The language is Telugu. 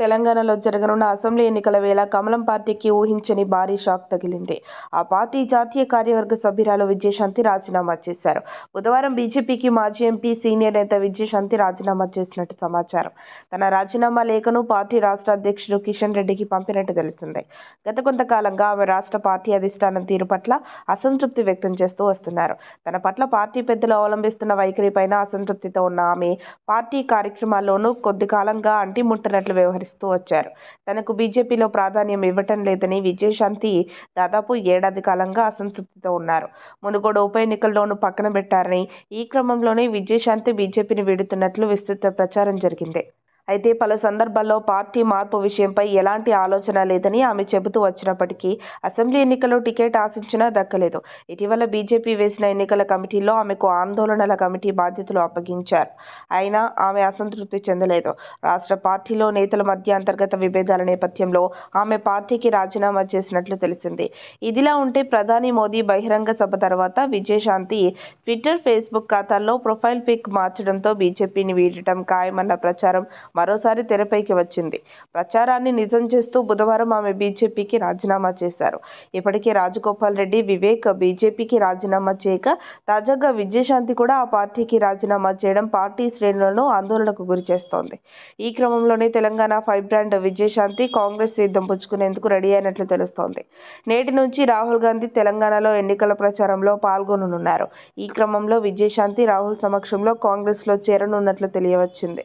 తెలంగాణలో జరగనున్న అసెంబ్లీ ఎన్నికల వేళ కమలం పార్టీకి ఊహించని భారీ షాక్ తగిలింది ఆ పార్టీ జాతీయ కార్యవర్గ సభ్యురాలు విజయశాంతి రాజీనామా చేశారు బుధవారం బీజేపీకి మాజీ ఎంపీ సీనియర్ నేత విజయశాంతి రాజీనామా చేసినట్టు సమాచారం తన రాజీనామా లేఖను పార్టీ రాష్ట్ర అధ్యక్షుడు కిషన్ రెడ్డికి పంపినట్టు తెలిసింది గత కొంతకాలంగా ఆమె రాష్ట్ర పార్టీ అధిష్టానం తీరు పట్ల అసంతృప్తి వ్యక్తం చేస్తూ వస్తున్నారు తన పట్ల పార్టీ పెద్దలు అవలంబిస్తున్న వైఖరిపైన అసంతృప్తితో ఉన్న ఆమె పార్టీ కార్యక్రమాల్లోనూ కొద్ది కాలంగా అంటిముట్టనట్లు వ్యవహరించారు వ్యవహరిస్తూ వచ్చారు తనకు బీజేపీలో ప్రాధాన్యం ఇవ్వటం లేదని విజయశాంతి దాదాపు ఏడాది కాలంగా అసంతృప్తితో ఉన్నారు మునుగోడు ఉప ఎన్నికల్లోనూ పక్కన పెట్టారని ఈ క్రమంలోనే విజయశాంతి బీజేపీని వీడుతున్నట్లు విస్తృత ప్రచారం జరిగింది అయితే పలు సందర్భాల్లో పార్టీ మార్పు విషయంపై ఎలాంటి ఆలోచన లేదని ఆమె చెబుతూ వచ్చినప్పటికీ అసెంబ్లీ ఎన్నికల్లో టికెట్ ఆశించినా దక్కలేదు ఇటీవల బీజేపీ వేసిన ఎన్నికల కమిటీలో ఆమెకు ఆందోళనల కమిటీ బాధ్యతలు అప్పగించారు అయినా ఆమె అసంతృప్తి చెందలేదు రాష్ట్ర పార్టీలో నేతల మధ్య అంతర్గత విభేదాల నేపథ్యంలో ఆమె పార్టీకి రాజీనామా చేసినట్లు తెలిసింది ఇదిలా ఉంటే ప్రధాని మోదీ బహిరంగ సభ తర్వాత విజయశాంతి ట్విట్టర్ ఫేస్బుక్ ఖాతాల్లో ప్రొఫైల్ పిక్ మార్చడంతో బీజేపీని వీడటం ఖాయమన్న ప్రచారం మరోసారి తెరపైకి వచ్చింది ప్రచారాన్ని నిజం చేస్తూ బుధవారం ఆమె బీజేపీకి రాజీనామా చేశారు ఇప్పటికే రాజగోపాల్ రెడ్డి వివేక్ బీజేపీకి రాజీనామా చేయక తాజాగా విజయశాంతి కూడా ఆ పార్టీకి రాజీనామా చేయడం పార్టీ శ్రేణులను ఆందోళనకు గురిచేస్తోంది ఈ క్రమంలోనే తెలంగాణ ఫైవ్ బ్రాండ్ విజయశాంతి కాంగ్రెస్ సిద్ధం పుచ్చుకునేందుకు రెడీ అయినట్లు తెలుస్తోంది నేటి నుంచి రాహుల్ గాంధీ తెలంగాణలో ఎన్నికల ప్రచారంలో పాల్గొననున్నారు ఈ క్రమంలో విజయశాంతి రాహుల్ సమక్షంలో కాంగ్రెస్లో చేరనున్నట్లు తెలియవచ్చింది